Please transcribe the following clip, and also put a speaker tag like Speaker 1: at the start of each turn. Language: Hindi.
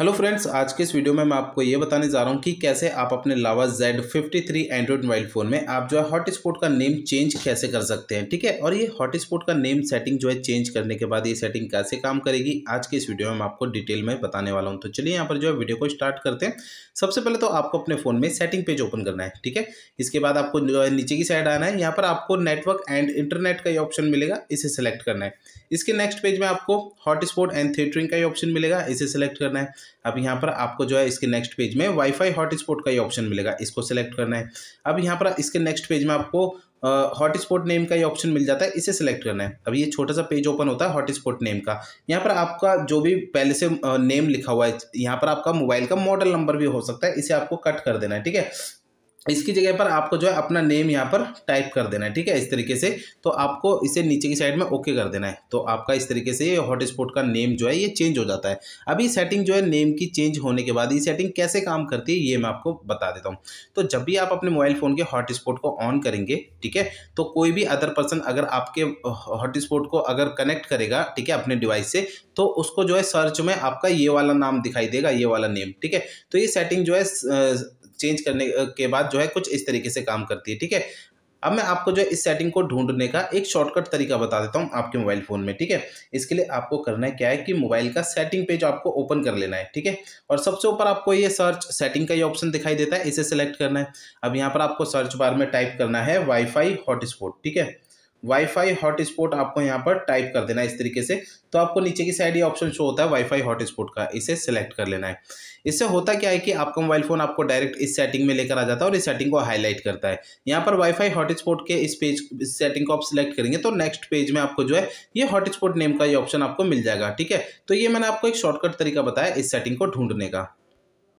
Speaker 1: हेलो फ्रेंड्स आज के इस वीडियो में मैं आपको ये बताने जा रहा हूँ कि कैसे आप अपने Lava Z53 fifty three android mobile phone में आप जो है हॉटस्पॉट का नेम चेंज कैसे कर सकते हैं ठीक है और ये हॉटस्पॉट का नेम सेटिंग जो है चेंज करने के बाद ये सेटिंग कैसे काम करेगी आज के इस वीडियो में मैं आपको डिटेल में बताने वाला हूँ तो चलिए यहाँ पर जो है वीडियो को स्टार्ट करते हैं सबसे पहले तो आपको अपने फ़ोन में सेटिंग पेज ओपन करना है ठीक है इसके बाद आपको जो है नीचे की साइड आना है यहाँ पर आपको नेटवर्क एंड इंटरनेट का ये ऑप्शन मिलेगा इसे सेलेक्ट करना है इसके नेक्स्ट पेज में आपको हॉटस्पॉट एंड थिएटरिंग का ये ऑप्शन मिलेगा इसे सेलेक्ट करना है अब यहाँ पर आपको जो है इसके नेक्स्ट पेज में वाईफाई हॉटस्पॉट का ये ऑप्शन मिलेगा इसको सिलेक्ट करना है अब यहाँ पर इसके नेक्स्ट पेज में आपको हॉटस्पॉट नेम का ये ऑप्शन मिल जाता है इसे सिलेक्ट करना है अब ये छोटा सा पेज ओपन होता है हॉटस्पॉट नेम का यहाँ पर आपका जो भी पहले से नेम लिखा हुआ है यहाँ पर आपका मोबाइल का मॉडल नंबर भी हो सकता है इसे आपको कट कर देना है ठीक है इसकी जगह पर आपको जो है अपना नेम यहाँ पर टाइप कर देना है ठीक है इस तरीके से तो आपको इसे नीचे की साइड में ओके कर देना है तो आपका इस तरीके से ये हॉटस्पॉट का नेम जो है ये चेंज हो जाता है अभी सेटिंग जो है नेम की चेंज होने के बाद ये सेटिंग कैसे काम करती है ये मैं आपको बता देता हूँ तो जब भी आप अपने मोबाइल फ़ोन के हॉटस्पॉट को ऑन करेंगे ठीक है तो कोई भी अदर पर्सन अगर आपके हॉटस्पॉट को अगर कनेक्ट करेगा ठीक है अपने डिवाइस से तो उसको जो है सर्च में आपका ये वाला नाम दिखाई देगा ये वाला नेम ठीक है तो ये सेटिंग जो है चेंज करने के बाद जो है कुछ इस तरीके से काम करती है ठीक है अब मैं आपको जो है इस सेटिंग को ढूंढने का एक शॉर्टकट तरीका बता देता हूँ आपके मोबाइल फ़ोन में ठीक है इसके लिए आपको करना है क्या है कि मोबाइल का सेटिंग पेज आपको ओपन कर लेना है ठीक है और सबसे ऊपर आपको ये सर्च सेटिंग का ये ऑप्शन दिखाई देता है इसे सेलेक्ट करना है अब यहाँ पर आपको सर्च बार में टाइप करना है वाईफाई हॉटस्पॉट ठीक है वाईफाई हॉटस्पॉट आपको यहाँ पर टाइप कर देना है इस तरीके से तो आपको नीचे की साइड ये ऑप्शन शो होता है वाईफाई हॉटस्पॉट का इसे सिलेक्ट कर लेना है इससे होता क्या है कि आपका मोबाइल फ़ोन आपको डायरेक्ट इस सेटिंग में लेकर आ जाता है और इस सेटिंग को हाईलाइट करता है यहाँ पर वाईफाई हॉटस्पॉट के इस पेज इस सेटिंग को आप सिलेक्ट करेंगे तो नेक्स्ट पेज में आपको जो है ये हॉटस्पॉट नेम का ये ऑप्शन आपको मिल जाएगा ठीक है तो ये मैंने आपको एक शॉर्टकट तरीका बताया इस सेटिंग को ढूंढने का